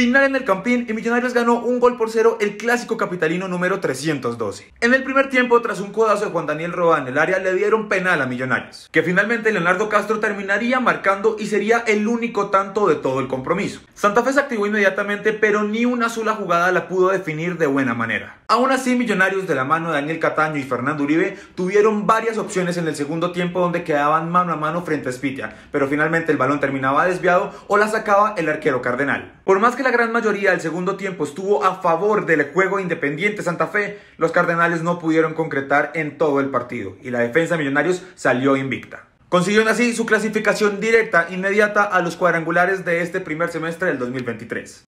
Final en el Campín y Millonarios ganó un gol por cero el clásico capitalino número 312. En el primer tiempo, tras un codazo de Juan Daniel Roa en el área, le dieron penal a Millonarios, que finalmente Leonardo Castro terminaría marcando y sería el único tanto de todo el compromiso. Santa Fe se activó inmediatamente, pero ni una sola jugada la pudo definir de buena manera. Aún así, Millonarios de la mano de Daniel Cataño y Fernando Uribe tuvieron varias opciones en el segundo tiempo donde quedaban mano a mano frente a Spitia, pero finalmente el balón terminaba desviado o la sacaba el arquero Cardenal. Por más que gran mayoría del segundo tiempo estuvo a favor del juego independiente Santa Fe, los Cardenales no pudieron concretar en todo el partido y la defensa Millonarios salió invicta. Consiguieron así su clasificación directa inmediata a los cuadrangulares de este primer semestre del 2023.